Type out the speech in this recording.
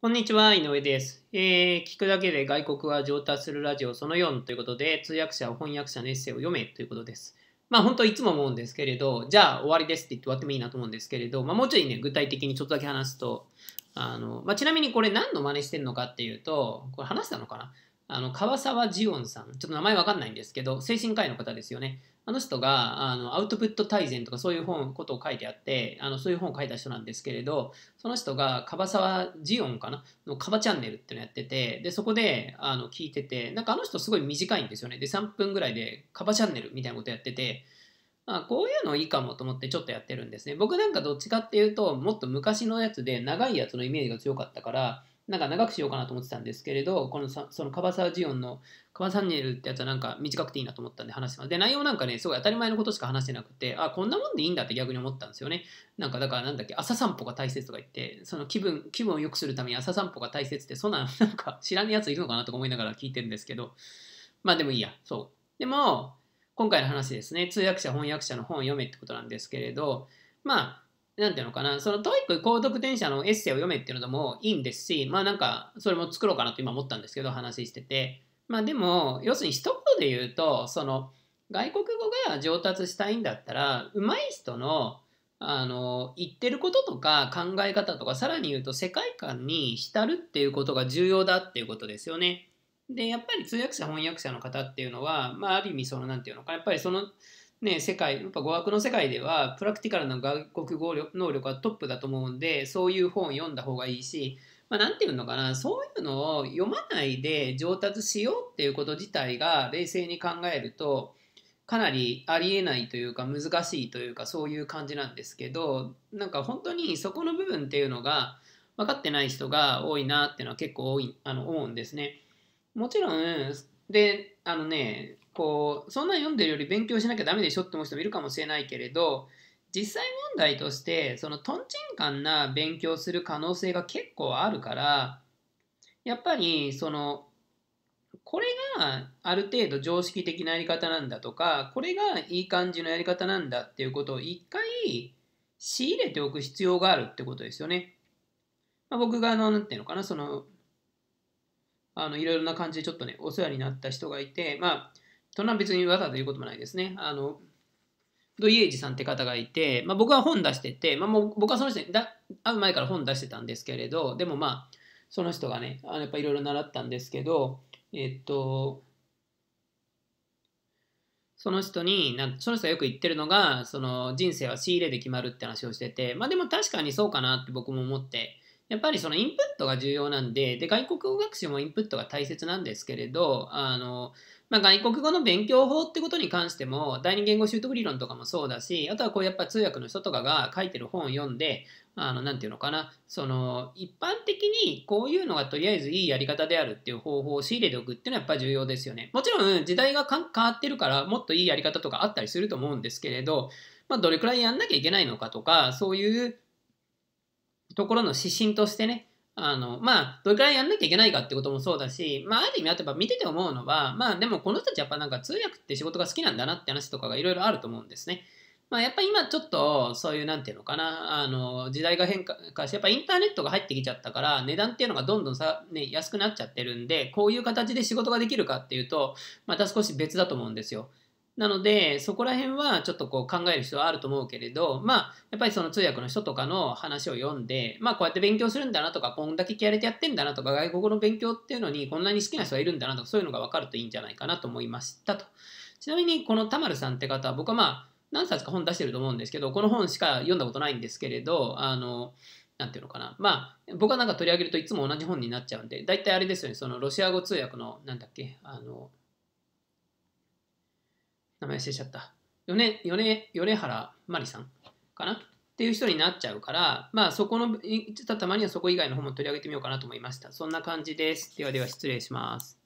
こんにちは、井上です。えー、聞くだけで外国は上達するラジオその4ということで、通訳者、翻訳者のエッセイを読めということです。まあ本当いつも思うんですけれど、じゃあ終わりですって言って終わってもいいなと思うんですけれど、まあもうちょいね、具体的にちょっとだけ話すと、あの、まあちなみにこれ何の真似してるのかっていうと、これ話したのかなあの、川沢ジオンさん、ちょっと名前わかんないんですけど、精神科医の方ですよね。あの人があのアウトプット大全とかそういう本ことを書いてあってあのそういう本を書いた人なんですけれどその人が樺沢ジオンかなのカバチャンネルっていうのやっててでそこであの聞いててなんかあの人すごい短いんですよねで3分ぐらいでカバチャンネルみたいなことやっててあ、こういうのいいかもと思ってちょっとやってるんですね。僕なんかどっちかっていうと、もっと昔のやつで長いやつのイメージが強かったから、なんか長くしようかなと思ってたんですけれど、このその樺沢ジオンの樺サンネルってやつはなんか短くていいなと思ったんで話してます。で、内容なんかね、すごい当たり前のことしか話してなくて、あ、こんなもんでいいんだって逆に思ったんですよね。なんかだからなんだっけ、朝散歩が大切とか言って、その気分、気分を良くするために朝散歩が大切って、そんな なんか知らんやついるのかなとか思いながら聞いてるんですけど、まあでもいいや、そう。でも、今回の話ですね、通訳者、翻訳者の本を読めってことなんですけれど、まあ、なんていうのかな、そのトイック高得点者のエッセイを読めっていうのもいいんですし、まあなんか、それも作ろうかなと今思ったんですけど、話してて。まあでも、要するに一言で言うと、その、外国語が上達したいんだったら、上手い人の、あの、言ってることとか考え方とか、さらに言うと世界観に浸るっていうことが重要だっていうことですよね。で、やっぱり通訳者、翻訳者の方っていうのは、まあある意味その、なんていうのか、やっぱりその、ね、世界、やっぱ語学の世界では、プラクティカルな外国語能力はトップだと思うんで、そういう本を読んだ方がいいし、まあ、なんていうのかな、そういうのを読まないで上達しようっていうこと自体が冷静に考えると、かなりありえないというか難しいというかそういう感じなんですけど、なんか本当にそこの部分っていうのが分かってない人が多いなっていうのは結構多い、あの、思うんですね。もちろん、で、あのね、こうそんな読んでるより勉強しなきゃダメでしょって思う人もいるかもしれないけれど実際問題としてそのとんちんかんな勉強する可能性が結構あるからやっぱりそのこれがある程度常識的なやり方なんだとかこれがいい感じのやり方なんだっていうことを一回仕入れておく必要があるってことですよね。まあ、僕があの何て言うのかなそのあのいろいろな感じでちょっとねお世話になった人がいてまあそんな別にわざわざ言うこともないですね。あの、土井英二さんって方がいて、まあ、僕は本出してて、まあ、もう僕はその人にだ会う前から本出してたんですけれど、でもまあ、その人がね、あのやっぱいろいろ習ったんですけど、えっと、その人に、なその人がよく言ってるのが、その人生は仕入れで決まるって話をしてて、まあでも確かにそうかなって僕も思って、やっぱりそのインプットが重要なんで、で、外国語学習もインプットが大切なんですけれど、あの、まあ、外国語の勉強法ってことに関しても、第二言語習得理論とかもそうだし、あとはこうやっぱ通訳の人とかが書いてる本を読んで、あの、なて言うのかな、その、一般的にこういうのがとりあえずいいやり方であるっていう方法を仕入れておくっていうのはやっぱ重要ですよね。もちろん時代が変わってるから、もっといいやり方とかあったりすると思うんですけれど、まあ、どれくらいやんなきゃいけないのかとか、そういうところの指針としてね、あの、まあ、どれくらいやんなきゃいけないかってこともそうだし、まあ、ある意味、あとやっぱ見てて思うのは、まあ、でもこの人たちやっぱなんか通訳って仕事が好きなんだなって話とかがいろいろあると思うんですね。まあ、やっぱ今ちょっと、そういう、なんていうのかな、あの、時代が変化して、やっぱインターネットが入ってきちゃったから、値段っていうのがどんどんさ、ね、安くなっちゃってるんで、こういう形で仕事ができるかっていうと、また少し別だと思うんですよ。なので、そこら辺はちょっとこう考える必要はあると思うけれど、まあ、やっぱりその通訳の人とかの話を読んで、まあ、こうやって勉強するんだなとか、こんだけ聞かれてやってんだなとか、外国の勉強っていうのにこんなに好きな人がいるんだなとか、そういうのが分かるといいんじゃないかなと思いましたと。ちなみに、この田丸さんって方は、僕はまあ、何冊か本出してると思うんですけど、この本しか読んだことないんですけれど、あの、なんていうのかな。まあ、僕はなんか取り上げるといつも同じ本になっちゃうんで、大体あれですよね、そのロシア語通訳の、なんだっけ、あの、名前忘れちゃった。米、米、米原マリさんかなっていう人になっちゃうから、まあそこの、たまにはそこ以外の本も取り上げてみようかなと思いました。そんな感じです。ではでは失礼します。